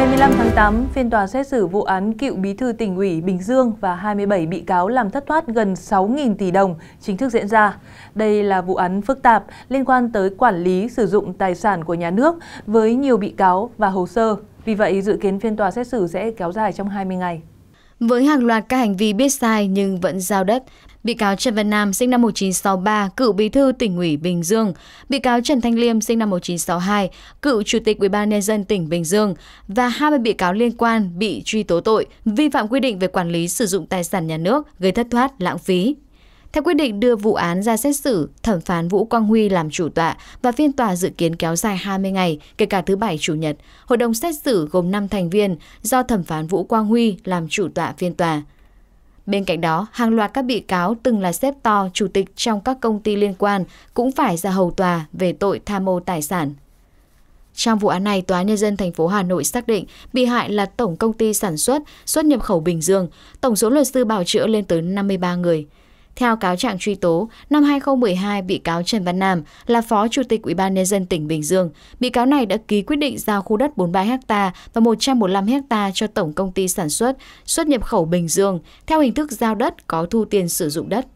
ngày 15 tháng 8, phiên tòa xét xử vụ án cựu bí thư tỉnh ủy Bình Dương và 27 bị cáo làm thất thoát gần 6.000 tỷ đồng chính thức diễn ra. Đây là vụ án phức tạp liên quan tới quản lý sử dụng tài sản của nhà nước với nhiều bị cáo và hồ sơ. Vì vậy, dự kiến phiên tòa xét xử sẽ kéo dài trong 20 ngày. Với hàng loạt các hành vi biết sai nhưng vẫn giao đất, bị cáo Trần Văn Nam sinh năm 1963, cựu bí thư tỉnh ủy Bình Dương, bị cáo Trần Thanh Liêm sinh năm 1962, cựu chủ tịch UBND tỉnh Bình Dương và 20 bị cáo liên quan bị truy tố tội vi phạm quy định về quản lý sử dụng tài sản nhà nước gây thất thoát lãng phí. Theo quyết định đưa vụ án ra xét xử, thẩm phán Vũ Quang Huy làm chủ tọa và phiên tòa dự kiến kéo dài 20 ngày, kể cả thứ Bảy, Chủ nhật. Hội đồng xét xử gồm 5 thành viên do thẩm phán Vũ Quang Huy làm chủ tọa phiên tòa. Bên cạnh đó, hàng loạt các bị cáo từng là xếp to, chủ tịch trong các công ty liên quan cũng phải ra hầu tòa về tội tham mô tài sản. Trong vụ án này, Tòa Nhân dân thành phố Hà Nội xác định bị hại là Tổng Công ty Sản xuất, xuất nhập khẩu Bình Dương, tổng số luật sư bào chữa lên tới 53 người. Theo cáo trạng truy tố, năm 2012, bị cáo Trần Văn Nam là Phó Chủ tịch ủy ban nhân dân tỉnh Bình Dương. Bị cáo này đã ký quyết định giao khu đất 43 ha và 145 ha cho Tổng Công ty Sản xuất, xuất nhập khẩu Bình Dương theo hình thức giao đất có thu tiền sử dụng đất.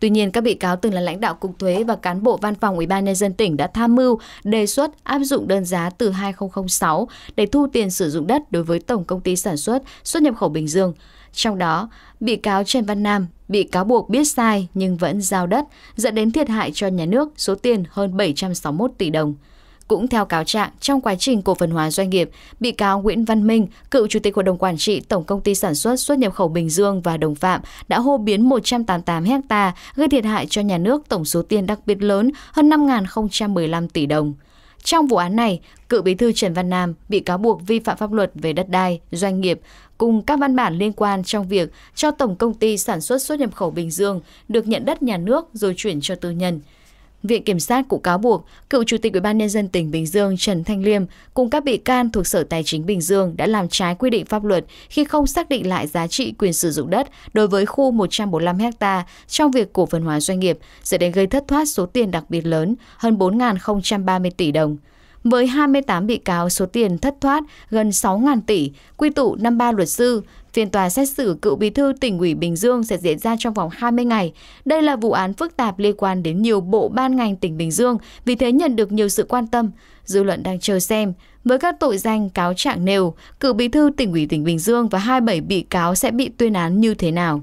Tuy nhiên, các bị cáo từng là lãnh đạo cục thuế và cán bộ văn phòng ủy ban nhân dân tỉnh đã tham mưu đề xuất áp dụng đơn giá từ 2006 để thu tiền sử dụng đất đối với Tổng công ty sản xuất xuất nhập khẩu Bình Dương. Trong đó, bị cáo Trần Văn Nam bị cáo buộc biết sai nhưng vẫn giao đất, dẫn đến thiệt hại cho nhà nước số tiền hơn 761 tỷ đồng. Cũng theo cáo trạng, trong quá trình cổ phần hóa doanh nghiệp, bị cáo Nguyễn Văn Minh, cựu chủ tịch hội đồng quản trị Tổng công ty sản xuất xuất nhập khẩu Bình Dương và đồng phạm đã hô biến 188 ha gây thiệt hại cho nhà nước tổng số tiền đặc biệt lớn hơn 5.015 tỷ đồng. Trong vụ án này, cựu bí thư Trần Văn Nam bị cáo buộc vi phạm pháp luật về đất đai, doanh nghiệp cùng các văn bản liên quan trong việc cho Tổng công ty sản xuất xuất nhập khẩu Bình Dương được nhận đất nhà nước rồi chuyển cho tư nhân. Viện Kiểm sát cũng cáo buộc cựu Chủ tịch ubnd tỉnh Bình Dương Trần Thanh Liêm cùng các bị can thuộc Sở Tài chính Bình Dương đã làm trái quy định pháp luật khi không xác định lại giá trị quyền sử dụng đất đối với khu 145 ha trong việc cổ phần hóa doanh nghiệp, dẫn đến gây thất thoát số tiền đặc biệt lớn hơn 4.030 tỷ đồng với 28 bị cáo số tiền thất thoát gần 6.000 tỷ, quy tụ 53 luật sư. Phiên tòa xét xử cựu bí thư tỉnh ủy Bình Dương sẽ diễn ra trong vòng 20 ngày. Đây là vụ án phức tạp liên quan đến nhiều bộ ban ngành tỉnh Bình Dương, vì thế nhận được nhiều sự quan tâm. Dư luận đang chờ xem. Với các tội danh cáo trạng nêu, cựu bí thư tỉnh ủy tỉnh Bình Dương và 27 bị cáo sẽ bị tuyên án như thế nào.